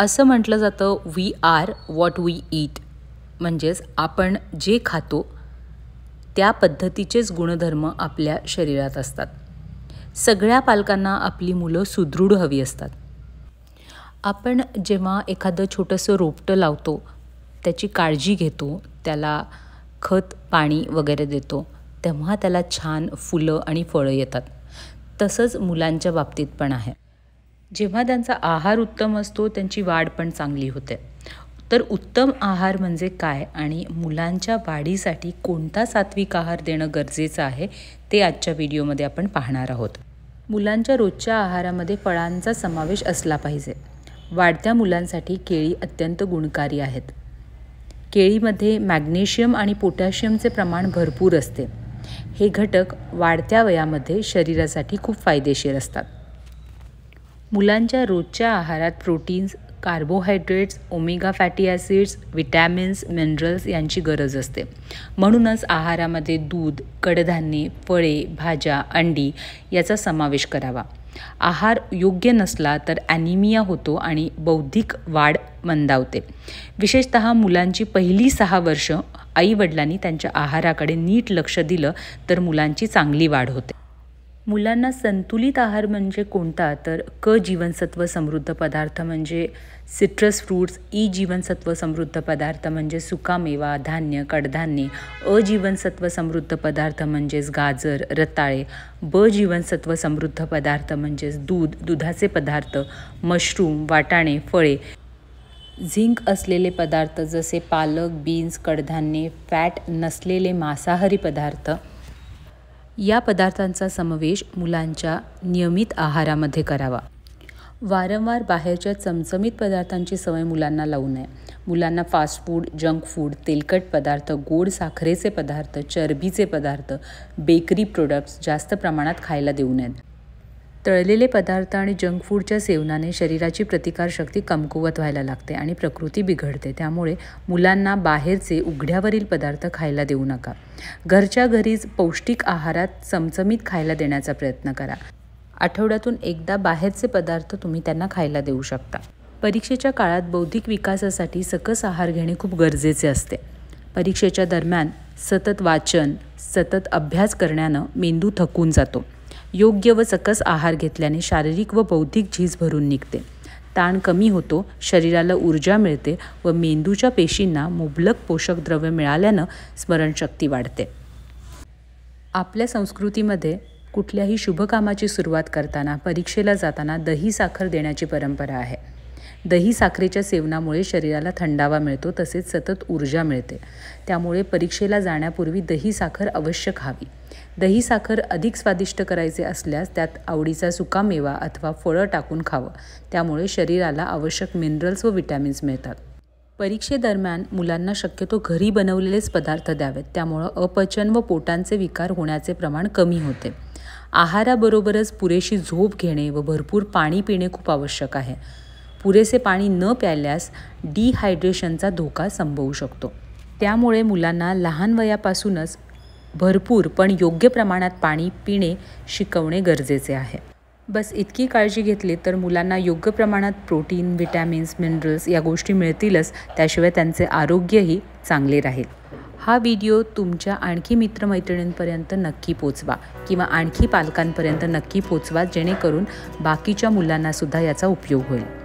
असं म्हटलं जातं we are what we eat म्हणजेच आपण जे खातो त्या पद्धतीचेच गुणधर्म आपल्या शरीरात असतात सगळ्या पालकांना आपली मुलं सुदृढ हवी असतात आपण जेव्हा एखादं छोटंसं रोपटं लावतो त्याची काळजी घेतो त्याला खत पाणी वगैरे देतो तेव्हा त्याला छान फुलं आणि फळं येतात तसंच मुलांच्या बाबतीत पण आहे जेव्हा त्यांचा आहार उत्तम असतो त्यांची वाढ पण चांगली होते तर उत्तम आहार म्हणजे काय आणि मुलांच्या वाढीसाठी कोणता सात्विक आहार देणं गरजेचं आहे ते आजच्या व्हिडिओमध्ये आपण पाहणार आहोत मुलांच्या रोजच्या आहारामध्ये फळांचा समावेश असला पाहिजे वाढत्या मुलांसाठी केळी अत्यंत गुणकारी आहेत केळीमध्ये मॅग्नेशियम आणि पोटॅशियमचे प्रमाण भरपूर असते हे घटक वाढत्या वयामध्ये शरीरासाठी खूप फायदेशीर असतात मुलांच्या रोजच्या आहारात proteins carbohydrates omega fatty acids vitamins minerals यांची गरज असते म्हणूनच आहारामध्ये दूध कडधान्ये फळे भाज्या अंडी याचा समावेश करावा आहार योग्य नसला तर ॲनिमिया होतो आणि बौद्धिक वाढ मंदावते विशेषत मुलांची पहिली सहा वर्ष आईवडिलांनी त्यांच्या आहाराकडे नीट लक्ष दिलं तर मुलांची चांगली वाढ होते मुलांना संतुलित आहार म्हणजे कोणता तर क जीवनसत्व समृद्ध पदार्थ म्हणजे सिट्रस फ्रूट्स ई जीवनसत्व समृद्ध पदार्थ म्हणजे सुकामेवा धान्य कडधान्ये अ जीवनसत्व समृद्ध पदार्थ म्हणजेच गाजर रताळे ब जीवनसत्व समृद्ध पदार्थ म्हणजेच दूध दुधाचे पदार्थ मशरूम वाटाणे फळे झिंक असलेले पदार्थ जसे पालक बीन्स कडधान्ये फॅट नसलेले मांसाहारी पदार्थ या पदार्थांचा समावेश मुलांच्या नियमित आहारामध्ये करावा वारंवार बाहेरच्या चमचमीत पदार्थांची सवय मुलांना लावू नये मुलांना फास्ट फूड जंक फूड तेलकट पदार्थ गोड साखरेचे पदार्थ चरबीचे पदार्थ बेकरी प्रोडक्ट्स जास्त प्रमाणात खायला देऊ नयेत तळलेले पदार्थ आणि जंक फूडच्या सेवनाने शरीराची प्रतिकारशक्ती कमकुवत व्हायला लागते आणि प्रकृती बिघडते त्यामुळे मुलांना बाहेरचे उघड्यावरील पदार्थ खायला देऊ नका घरच्या घरीच पौष्टिक आहारात चमचमीत खायला देण्याचा प्रयत्न करा आठवड्यातून एकदा बाहेरचे पदार्थ तुम्ही त्यांना खायला देऊ शकता परीक्षेच्या काळात बौद्धिक विकासासाठी सकस आहार घेणे खूप गरजेचे असते परीक्षेच्या दरम्यान सतत वाचन सतत अभ्यास करण्यानं मेंदू थकून जातो योग्य व सकस आहार घेतल्याने शारीरिक व बौद्धिक झीज भरून निघते ताण कमी होतो शरीराला ऊर्जा मिळते व मेंदूच्या पेशींना मुबलक पोषक द्रव्य मिळाल्यानं स्मरणशक्ती वाढते आपल्या संस्कृतीमध्ये कुठल्याही शुभकामाची सुरुवात करताना परीक्षेला जाताना दही साखर देण्याची परंपरा आहे दही साखरेच्या सेवनामुळे शरीराला थंडावा मिळतो तसेच सतत ऊर्जा मिळते त्यामुळे परीक्षेला जाण्यापूर्वी दही साखर अवश्य खावी दही साखर अधिक स्वादिष्ट करायचे असल्यास त्यात आवडीचा सुका मेवा अथवा फळं टाकून खावं त्यामुळे शरीराला आवश्यक मिनरल्स व विटॅमिन्स मिळतात परीक्षेदरम्यान मुलांना शक्यतो घरी बनवलेलेच पदार्थ द्यावेत त्यामुळं अपचन व पोटांचे विकार होण्याचे प्रमाण कमी होते आहाराबरोबरच पुरेशी झोप घेणे व भरपूर पाणी पिणे खूप आवश्यक आहे पुरेसे पाणी न प्यायल्यास डिहायड्रेशनचा धोका संभवू शकतो त्यामुळे मुलांना लहान वयापासूनच भरपूर पण योग्य प्रमाणात पाणी पिणे शिकवणे गरजेचे आहे बस इतकी काळजी घेतली तर मुलांना योग्य प्रमाणात प्रोटीन विटॅमिन्स मिनरल्स या गोष्टी मिळतीलच त्याशिवाय त्यांचे आरोग्यही चांगले राहील हा व्हिडिओ तुमच्या आणखी मित्रमैत्रिणींपर्यंत नक्की पोचवा किंवा आणखी पालकांपर्यंत नक्की पोचवा जेणेकरून बाकीच्या मुलांनासुद्धा याचा उपयोग होईल